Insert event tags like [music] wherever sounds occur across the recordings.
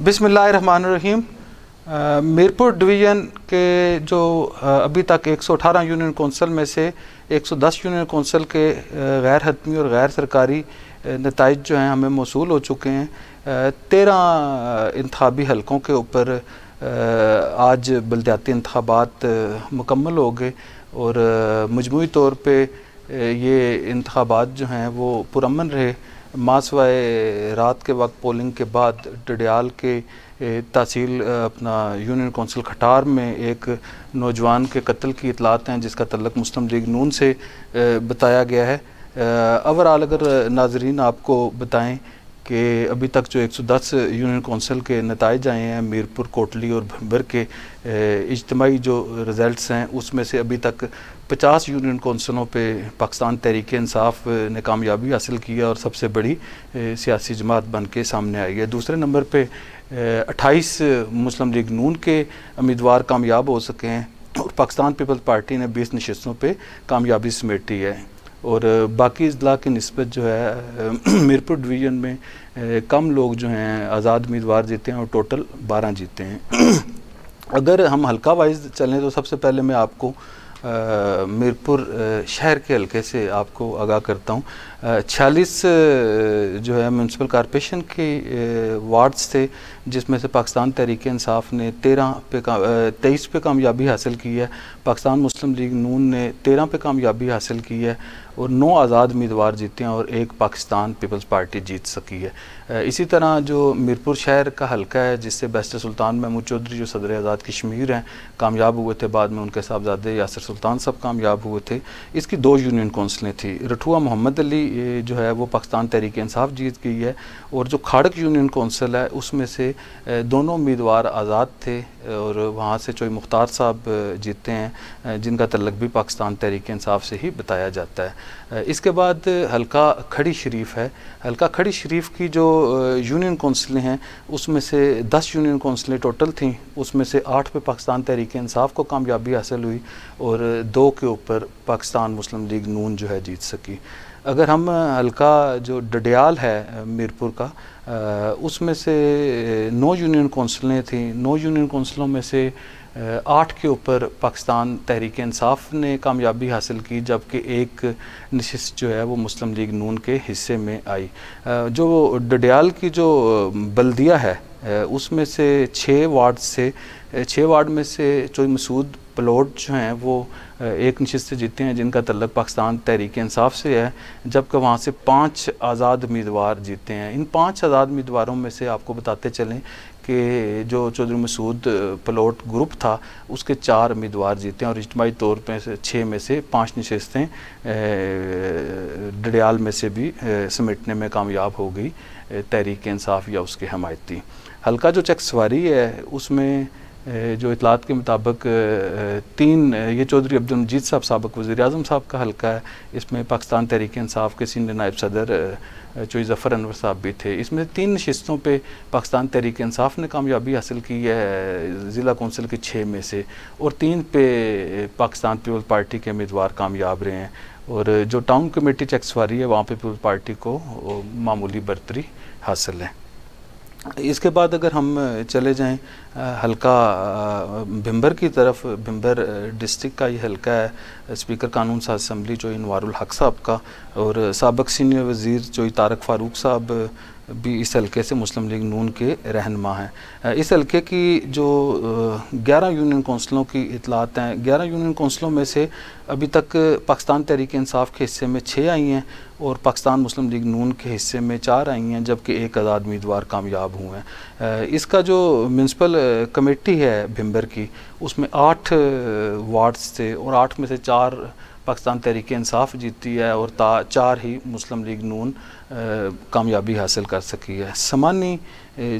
बिसमीम मीरपुर डिवीज़न के जो अभी तक 118 यूनियन कौंसल में से 110 यूनियन कौंसल के गैर हतमी और गैर सरकारी नतज जो हैं हमें मौसू हो चुके हैं तेरह इंतबी हलकों के ऊपर आज बलद्याती इंतबात मुकम्मल हो गए और मजमू तौर पर ये इंतबात जो हैं वो पुरमन रहे मासवाए रात के वक्त पोलिंग के बाद डडियाल के तहसील अपना यूनियन कौंसिल खटार में एक नौजवान के कत्ल की इतलात हैं जिसका तल्लक मुस्लिम लीग नून से बताया गया है ओवरऑल अगर नाजरीन आपको बताएं कि अभी तक जो 110 यूनियन कौंसिल के नतज आए हैं मीरपुर कोटली और भंबर के इजतमाही जो रिज़ल्ट हैं उसमें से अभी तक पचास यूनियन कौंसलों पे पाकिस्तान तहरीक इंसाफ ने कामयाबी हासिल की है और सबसे बड़ी सियासी जमात बन के सामने आई है दूसरे नंबर पे अट्ठाईस मुस्लिम लीग नून के उम्मीदवार कामयाब हो सके हैं और पाकिस्तान पीपल्स पार्टी ने बीस नशस्तों पर कामयाबी समेटी है और बाकी अजला की नस्बत जो है [clears throat] मीरपुर डिवीज़न में कम लोग जो हैं आज़ाद उम्मीदवार जीते हैं और टोटल बारह जीते हैं [clears throat] अगर हम हल्का वाइज चलें तो सबसे पहले मैं आपको मीरपुर शहर के हल्के से आपको आगाह करता हूँ छियालीस जो है म्यूनसिपल कॉरपोरेशन के वार्ड्स थे जिसमें से पाकिस्तान तहरीक इंसाफ ने तेरह पे तेईस पे कामयाबी हासिल की है पाकिस्तान मुस्लिम लीग नून ने तेरह पे कामयाबी हासिल की है और नौ आज़ाद उम्मीदवार जीते हैं और एक पाकिस्तान पीपल्स पार्टी जीत सकी है इसी तरह जो मीरपुर शहर का हलका है जिससे बेस्ट सुल्तान महमूद चौधरी जो सदर आज़ाद कश्मीर हैं कामयाब हुए थे बाद में उनके साहबजादे यासर सुल्तान सब कामयाब हुए थे इसकी दो यूनियन कौंसलें थी रठुआ मोहम्मद अली जो है वो पाकिस्तान तहरीक इंसाफ जीत गई है और जो खाड़क यूनियन कौंसिल है उसमें से दोनों उम्मीदवार आज़ाद थे और वहाँ से चोई मुख्तार साहब जीते हैं जिनका तलक भी पाकिस्तान तहरीक इंसाफ से ही बताया जाता है इसके बाद हल्का खड़ी शरीफ है हल्का खड़ी शरीफ की जो यूनियन कौंसलें हैं उसमें से दस यूनियन कौंसलें टोटल थीं उसमें से आठ पे पाकिस्तान तहरीक इंसाफ को कामयाबी हासिल हुई और दो के ऊपर पाकिस्तान मुस्लिम लीग नून जो है जीत सकी अगर हम हल्का जो डडयाल है मीरपुर का उसमें से नौ यूनियन कौंसलें थी नौ यूनियन कौंसलों में से आठ के ऊपर पाकिस्तान तहरीक इंसाफ ने कामयाबी हासिल की जबकि एक नशस्त जो है वो मुस्लिम लीग नून के हिस्से में आई जो डडयाल की जो बल्दिया है उसमें से छः वार्ड से छः वार्ड में से चोई मसूद प्लॉट जो हैं वो एक नशस्त जीते हैं जिनका तल्लक पाकिस्तान तहरीक इंसाफ से है जबकि वहाँ से पाँच आज़ाद उम्मीदवार जीते हैं इन पाँच आज़ाद उम्मीदवारों में से आपको बताते चलें कि जो चौधरी मसूद प्लॉट ग्रुप था उसके चार उम्मीदवार जीते हैं और इजमाही तौर पर छः में से पाँच नशस्तें डडियाल में से भी समेटने में कामयाब हो गई तहरीक इंसाफ या उसके हमायती हल्का जो चकसवारी है उसमें जो इतलात के मुताबिक तीन ये चौधरी अब्दुलमजीद साहब सबक वज़ी अजम साहब का हल्का है इसमें पाकिस्तान तहरीक इंसाफ के सीनियर नायब सदर चोई जफ़र अनवर साहब भी थे इसमें तीन नशस्तों पर पाकिस्तान तहरीक इंसाफ ने कामयाबी हासिल की है ज़िला कौंसिल के छः में से और तीन पे पाकिस्तान पीपल्स पार्टी के उम्मीदवार कामयाब रहे हैं और जो टाउन कमेटी चेकसवारी है वहाँ पर पीपल्स पार्टी को मामूली बरतरी हासिल है इसके बाद अगर हम चले जाएँ हल्का भिम्बर की तरफ भिम्बर डिस्ट्रिक्ट का ये हल्का है स्पीकर कानून साज असम्बली जो इनवारुल हक साहब का और सबक सीनियर वज़ीर जो तारक फ़ारूक साहब भी इस हल्के से मुस्लिम लीग नून के रहनमा हैं इस हल्के की जो ग्यारह यूनियन कौंसलों की इतलात हैं ग्यारह यूनियन कौंसलों में से अभी तक पाकिस्तान तहरीक इंसाफ के हिस्से में छः आई हैं और पाकिस्तान मुस्लिम लीग नून के हिस्से में चार आई हैं जबकि एक आज़ाद उम्मीदवार कामयाब हुए हैं इसका जो म्यूनसिपल कमेटी है भिम्बर की उसमें आठ वार्ड्स से और आठ में से चार पाकिस्तान तहरीक इंसाफ जीती है और चार ही मुस्लिम लीग नून कामयाबी हासिल कर सकी है समानी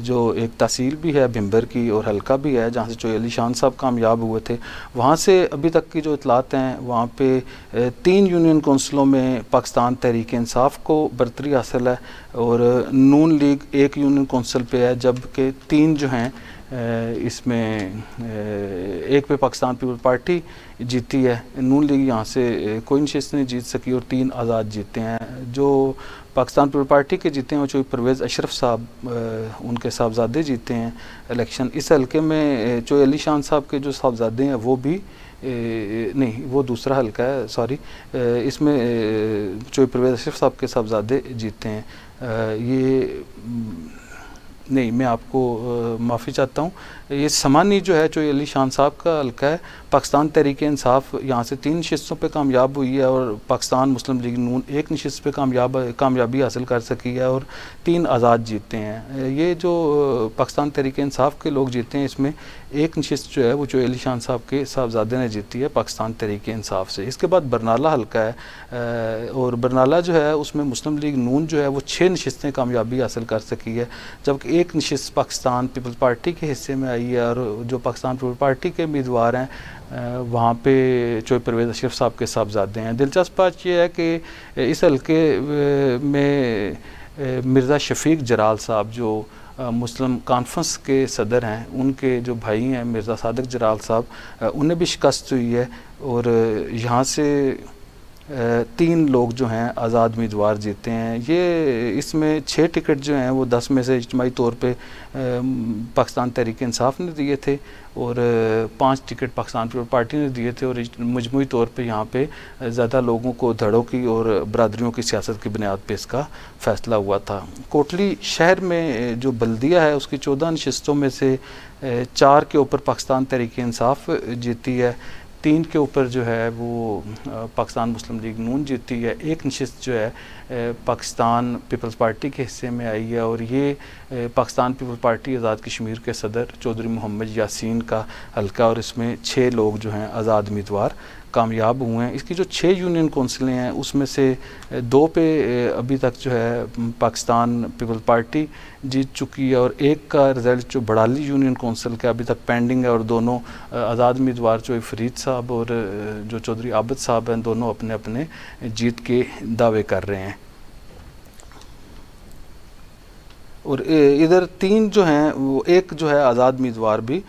जो एक तहसील भी है भिम्बर की और हल्का भी है जहाँ से चो अली शान साहब कामयाब हुए थे वहाँ से अभी तक की जो इतलात हैं वहाँ पे तीन यूनियन कौंसलों में पाकिस्तान तहरीक इंसाफ को बरतरी हासिल है और नून लीग एक यूनियन कौंसिल पे है जबकि तीन जो हैं इसमें एक पे पाकिस्तान पीपल पार्टी जीती है नून लीग यहाँ से कोई नशस्त नहीं जीत सकी और तीन आज़ाद जीते हैं जो पाकिस्तान पीपल पार्टी के जीते हैं चोई परवेज़ अशरफ साहब उनके साहबजादे जीते हैं इलेक्शन इस हल्के में चो अली शान साहब के जो साहबजादे हैं वो भी ए, नहीं वो दूसरा हल्का है सॉरी इसमें चोई परवेज़ अशरफ साहब के साहबजादे जीते हैं ए, ये नहीं मैं आपको माफ़ी चाहता हूँ ये सामान्य जो है जो अली शान साहब का हल्का है पाकिस्तान तहरीक इंसाफ यहाँ से तीन नशस्तों पर कामयाब हुई है और पाकिस्तान मुस्लिम लीग नून एक नशस्त पर कामयाब कामयाबी हासिल कर सकी है और तीन आज़ाद जीते हैं ये जो पाकिस्तान तहरीक इंसाफ के लोग जीते हैं इसमें एक नशस्त जो है वो जो अली शान साहब के साहबजादे ने जीती है पाकिस्तान तहरीक इंसाफ से इसके बाद बरनला हल्का है और बरनाला जो है उसमें मुस्लिम लीग नून जो है वो छः नशस्तें कामयाबी हासिल कर सकी है जबकि एक एक नशस्त पाकिस्तान पीपल्स पार्टी के हिस्से में आई है और जो पाकिस्तान पीपल पार्टी के उम्मीदवार हैं वहाँ पे चो परवेज अशरफ साहब के साहबजादे हैं दिलचस्प बात यह है कि इस हल्के में मिर्ज़ा शफीक जराल साहब जो मुस्लिम कॉन्फ्रेंस के सदर हैं उनके जो भाई हैं मिर्ज़ा सादक जराल साहब उन्हें भी शिकस्त हुई है और यहाँ से तीन लोग जो हैं आज़ाद उम्मीदवार जीते हैं ये इसमें छः टिकट जो हैं वो दस में से इजमाही तौर पे पाकिस्तान तहरीक इंसाफ ने दिए थे और पांच टिकट पाकिस्तान पीपल पार्टी ने दिए थे और मजमू तौर पे यहाँ पे ज़्यादा लोगों को धड़ों की और बरदरीों की सियासत की बुनियाद पे इसका फ़ैसला हुआ था कोटली शहर में जो बल्दिया है उसकी चौदह नशस्तों में से चार के ऊपर पाकिस्तान तहरीक इंसाफ जीती है तीन के ऊपर जो है वो पाकिस्तान मुस्लिम लीग नून जीती है एक नशस्त जो है पाकिस्तान पीपल्स पार्टी के हिस्से में आई है और ये पाकिस्तान पीपल्स पार्टी आज़ाद कश्मीर के सदर चौधरी मोहम्मद यासीन का हल्का और इसमें छः लोग जो हैं आज़ाद उम्मीदवार कामयाब हुए हैं इसकी जो छः यूनियन कौंसिलें हैं उसमें से दो पे अभी तक जो है पाकिस्तान पीपल पार्टी जीत चुकी है और एक का रिज़ल्ट जो बड़ाली यूनियन कौंसिल का अभी तक पेंडिंग है और दोनों आज़ाद उम्मीदवार जो फरीद साहब और जो चौधरी आबद साहब हैं दोनों अपने अपने जीत के दावे कर रहे हैं और इधर तीन जो हैं वो एक जो है आज़ाद उम्मीदवार भी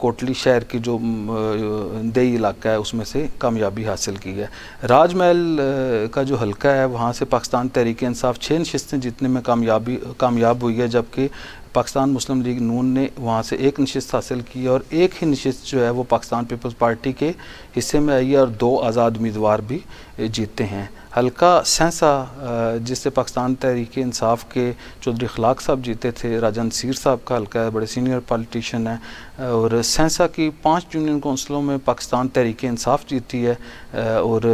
कोटली शहर की जो दही इलाका है उसमें से कामयाबी हासिल की है राजमहल का जो हलका है वहाँ से पाकिस्तान तहरीक इंसाफ छः नशस्तें जीतने में कामयाबी कामयाब हुई है जबकि पाकिस्तान मुस्लिम लीग नून ने वहाँ से एक नशस्त हासिल की और एक ही नशस्त जो है वो पाकिस्तान पीपल्स पार्टी के हिस्से में आई है और दो आज़ाद उम्मीदवार भी जीतते हैं हल्का सैंसा जिससे पाकिस्तान तहरीक इंसाफ के चौधरी खलाक साहब जीते थे राजन सीर साहब का हल्का है बड़े सीनियर पॉलिटिशियन है और सैंसा की पांच यूनियन कौंसलों में पाकिस्तान तहरीक इंसाफ जीती है और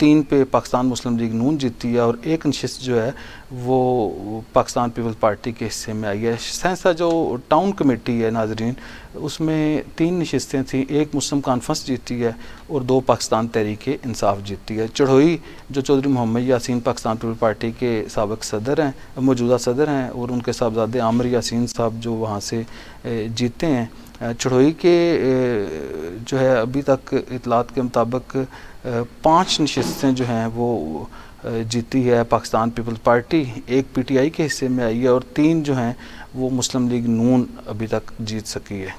तीन पे पाकिस्तान मुस्लिम लीग नून जीती है और एक नशस्त जो है वो पाकिस्तान पीपल्स पार्टी के हिस्से में आई है सैंसा जो टाउन कमेटी है नाजरीन उसमें तीन नशस्तें थीं एक मुस्लिम कॉन्फ्रेंस जीती है और दो पाकिस्तान तहरीक इंसाफ जीती है चढ़ोई जो चौधरी मोहम्मद यासीन पाकिस्तान पीपल पार्टी के सबक सदर हैं मौजूदा सदर हैं और उनके साहबजादे आमिर यासीन साहब जो वहाँ से जीते हैं चढ़ोई के जो है अभी तक इतलात के मुताबिक पांच नशस्तें जो हैं वो जीती है पाकिस्तान पीपल्स पार्टी एक पीटीआई के हिस्से में आई है और तीन जो हैं वो मुस्लिम लीग नून अभी तक जीत सकी है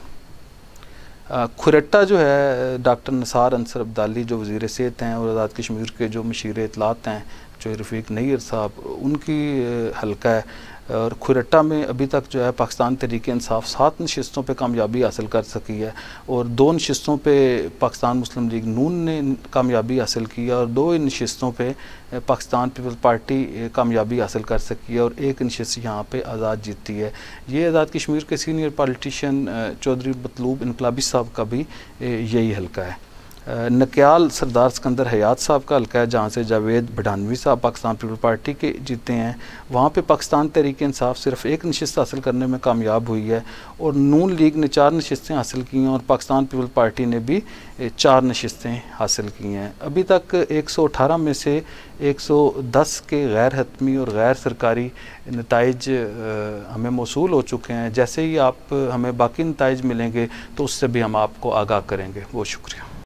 खुरट्टा जो है डॉक्टर नसार अंसर अब्दाली जो वजीर सेहत हैं और आज़ाद कश्मीर के जो मशीर इतलात हैं जो रफ़ीक नईर साहब उनकी हल्का है और खुरट्टा में अभी तक जो है पाकिस्तान तरीके इंसाफ सात नशस्तों पर कामयाबी हासिल कर सकी है और दो नशस्तों पर पाकिस्तान मुस्लिम लीग नून ने कामयाबी हासिल की है और दो नशस्तों पर पाकिस्तान पीपल्स पार्टी कामयाबी हासिल कर सकी है और एक नशस्त यहाँ पर आज़ाद जीतती है ये आज़ाद कश्मीर के सीनियर पॉलिटिशन चौधरी मतलूब इनकलाबी साहब का भी यही हल्का है नक्याल सरदार सिकंदर हयात साहब का हल्का है जहाँ से जावेद भडानवी साहब पाकिस्तान पीपल पार्टी के जीते हैं वहाँ पे पाकिस्तान तहरीक इंसाफ सिर्फ एक नशस्त हासिल करने में कामयाब हुई है और नून लीग ने चार नशस्तें हासिल की हैं और पाकिस्तान पीपल पार्टी ने भी चार नशस्तें हासिल की हैं अभी तक 118 में से 110 के गैर हतमी और गैर सरकारी नतज हमें मौसू हो चुके हैं जैसे ही आप हमें बाकी नतज मिलेंगे तो उससे भी हम आपको आगाह करेंगे बहुत शुक्रिया